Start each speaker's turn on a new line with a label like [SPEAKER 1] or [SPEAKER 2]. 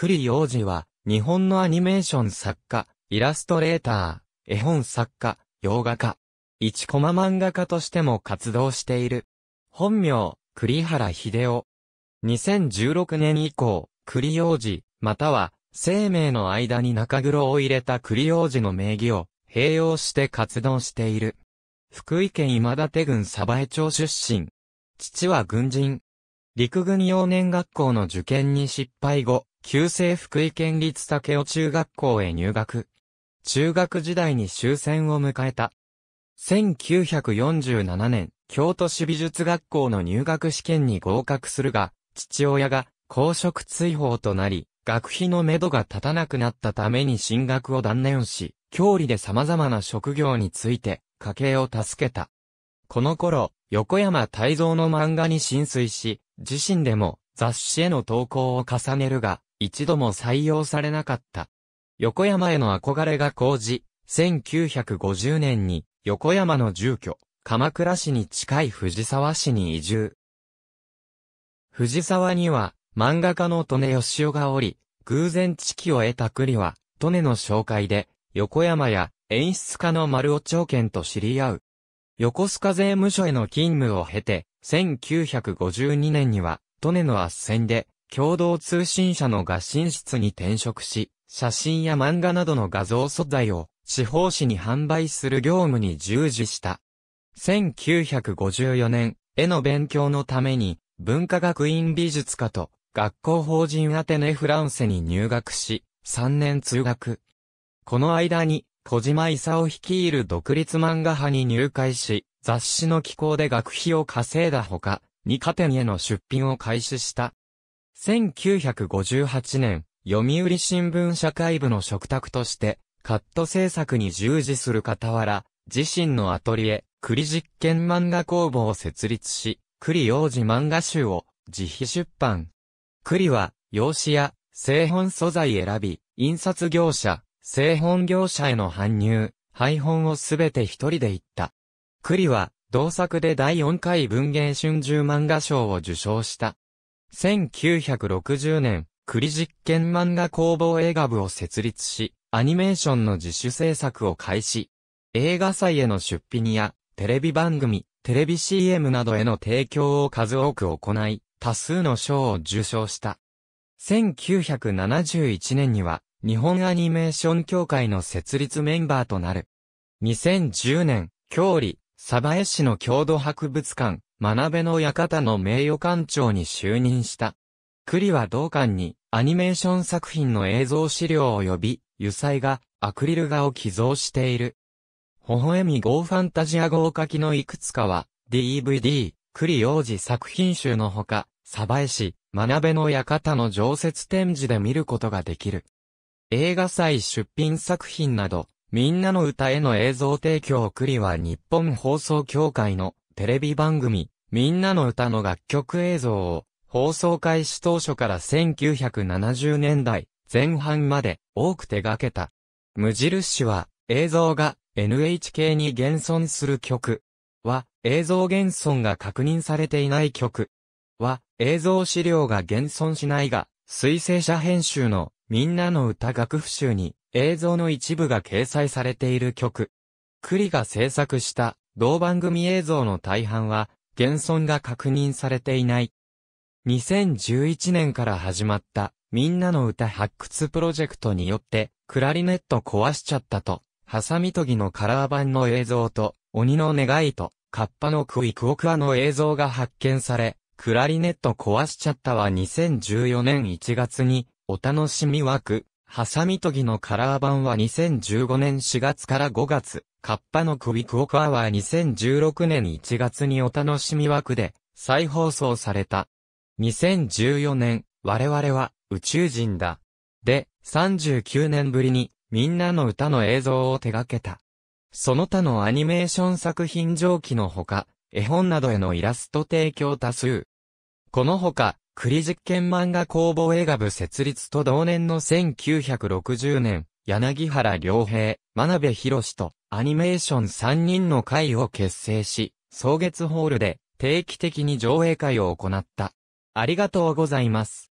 [SPEAKER 1] 栗王子は、日本のアニメーション作家、イラストレーター、絵本作家、洋画家、一コマ漫画家としても活動している。本名、栗原秀夫。2016年以降、栗王子、または、生命の間に中黒を入れた栗王子の名義を、併用して活動している。福井県今立郡鯖江町出身。父は軍人。陸軍幼年学校の受験に失敗後、旧制福井県立竹尾中学校へ入学。中学時代に終戦を迎えた。1947年、京都市美術学校の入学試験に合格するが、父親が公職追放となり、学費のめどが立たなくなったために進学を断念し、郷里で様々な職業について家計を助けた。この頃、横山泰蔵の漫画に浸水し、自身でも雑誌への投稿を重ねるが、一度も採用されなかった。横山への憧れが高じ、1950年に横山の住居、鎌倉市に近い藤沢市に移住。藤沢には漫画家の利根義雄がおり、偶然知識を得た栗は、利根の紹介で、横山や演出家の丸尾長健と知り合う。横須賀税務署への勤務を経て、1952年には、利根の斡旋で、共同通信社の合信室に転職し、写真や漫画などの画像素材を地方紙に販売する業務に従事した。1954年、絵の勉強のために、文化学院美術科と学校法人アテネフランセに入学し、3年通学。この間に、小島勲率いる独立漫画派に入会し、雑誌の寄稿で学費を稼いだほか、二課店への出品を開始した。1958年、読売新聞社会部の食卓として、カット制作に従事する傍ら、自身のアトリエ、栗実験漫画工房を設立し、栗幼児漫画集を自費出版。栗は、用紙や製本素材選び、印刷業者、製本業者への搬入、配本をすべて一人で行った。栗は、同作で第4回文芸春秋漫画賞を受賞した。1960年、栗実験漫画工房映画部を設立し、アニメーションの自主制作を開始。映画祭への出品や、テレビ番組、テレビ CM などへの提供を数多く行い、多数の賞を受賞した。1971年には、日本アニメーション協会の設立メンバーとなる。2010年、郷里、鯖江市の郷土博物館、学べの館の名誉館長に就任した。栗は同館にアニメーション作品の映像資料及び油彩画、アクリル画を寄贈している。微笑み号ファンタジア号書きのいくつかは DVD、栗王子作品集のほか、鯖江市、学べの館の常設展示で見ることができる。映画祭出品作品など、みんなの歌への映像提供栗は日本放送協会のテレビ番組、みんなの歌の楽曲映像を、放送開始当初から1970年代前半まで多く手掛けた。無印は、映像が NHK に現存する曲は、映像現存が確認されていない曲は、映像資料が現存しないが、推薦者編集のみんなの歌楽譜集に映像の一部が掲載されている曲。クリが制作した同番組映像の大半は、現存が確認されていない。2011年から始まった、みんなの歌発掘プロジェクトによって、クラリネット壊しちゃったと、ハサミトギのカラー版の映像と、鬼の願いと、カッパのクイクオクアの映像が発見され、クラリネット壊しちゃったは2014年1月に、お楽しみ枠、ハサミトギのカラー版は2015年4月から5月、カッパの首クオクアは2016年1月にお楽しみ枠で再放送された。2014年、我々は宇宙人だ。で、39年ぶりにみんなの歌の映像を手掛けた。その他のアニメーション作品上記のほか、絵本などへのイラスト提供多数。このほか、栗実験漫画工房映画部設立と同年の1960年、柳原良平、真鍋博士とアニメーション3人の会を結成し、草月ホールで定期的に上映会を行った。ありがとうございます。